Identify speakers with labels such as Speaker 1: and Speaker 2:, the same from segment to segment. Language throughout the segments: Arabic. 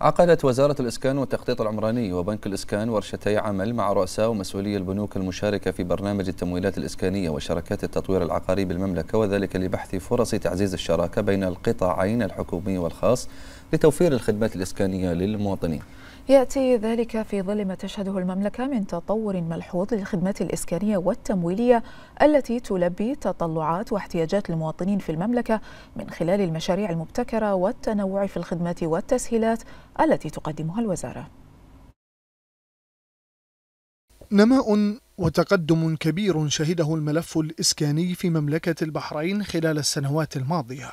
Speaker 1: عقدت وزارة الإسكان والتخطيط العمراني وبنك الإسكان ورشتي عمل مع رؤساء ومسؤولي البنوك المشاركة في برنامج التمويلات الإسكانية وشركات التطوير العقاري بالمملكة وذلك لبحث فرص تعزيز الشراكة بين القطاعين الحكومي والخاص لتوفير الخدمات الإسكانية للمواطنين
Speaker 2: يأتي ذلك في ظل ما تشهده المملكة من تطور ملحوظ للخدمات الإسكانية والتمويلية التي تلبي تطلعات واحتياجات المواطنين في المملكة من خلال المشاريع المبتكرة والتنوع في الخدمات والتسهيلات التي تقدمها الوزارة
Speaker 3: نماء وتقدم كبير شهده الملف الإسكاني في مملكة البحرين خلال السنوات الماضية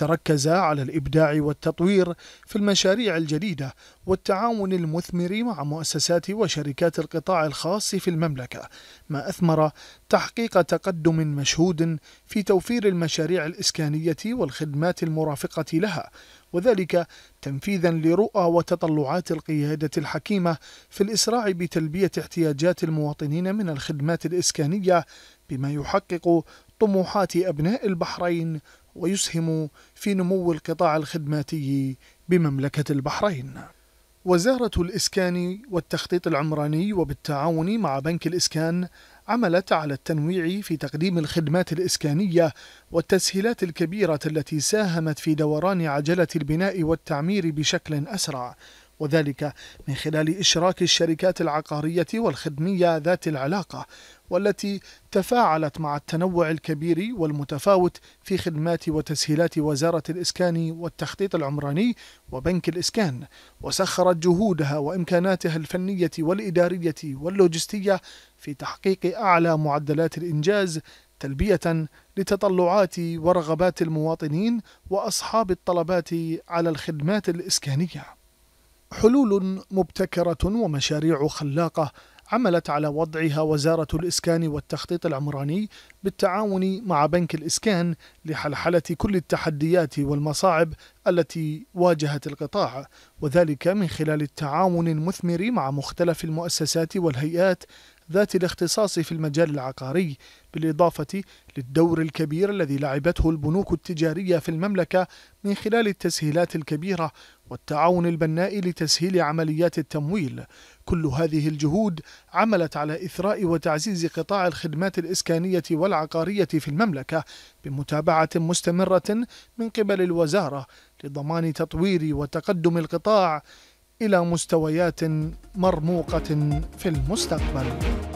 Speaker 3: تركز على الإبداع والتطوير في المشاريع الجديدة والتعاون المثمر مع مؤسسات وشركات القطاع الخاص في المملكة ما أثمر تحقيق تقدم مشهود في توفير المشاريع الإسكانية والخدمات المرافقة لها وذلك تنفيذا لرؤى وتطلعات القيادة الحكيمة في الإسراع بتلبية احتياجات المواطنين من الخدمات الإسكانية بما يحقق طموحات أبناء البحرين ويسهم في نمو القطاع الخدماتي بمملكة البحرين. وزارة الإسكان والتخطيط العمراني وبالتعاون مع بنك الإسكان عملت على التنويع في تقديم الخدمات الإسكانية والتسهيلات الكبيرة التي ساهمت في دوران عجلة البناء والتعمير بشكل أسرع وذلك من خلال إشراك الشركات العقارية والخدمية ذات العلاقة والتي تفاعلت مع التنوع الكبير والمتفاوت في خدمات وتسهيلات وزارة الإسكان والتخطيط العمراني وبنك الإسكان وسخرت جهودها وإمكاناتها الفنية والإدارية واللوجستية في تحقيق أعلى معدلات الإنجاز تلبية لتطلعات ورغبات المواطنين وأصحاب الطلبات على الخدمات الإسكانية حلول مبتكرة ومشاريع خلاقة عملت على وضعها وزارة الإسكان والتخطيط العمراني بالتعاون مع بنك الإسكان لحلحلة كل التحديات والمصاعب التي واجهت القطاع وذلك من خلال التعاون المثمر مع مختلف المؤسسات والهيئات ذات الاختصاص في المجال العقاري بالإضافة للدور الكبير الذي لعبته البنوك التجارية في المملكة من خلال التسهيلات الكبيرة والتعاون البناء لتسهيل عمليات التمويل كل هذه الجهود عملت على إثراء وتعزيز قطاع الخدمات الإسكانية والعقارية في المملكة بمتابعة مستمرة من قبل الوزارة لضمان تطوير وتقدم القطاع إلى مستويات مرموقة في المستقبل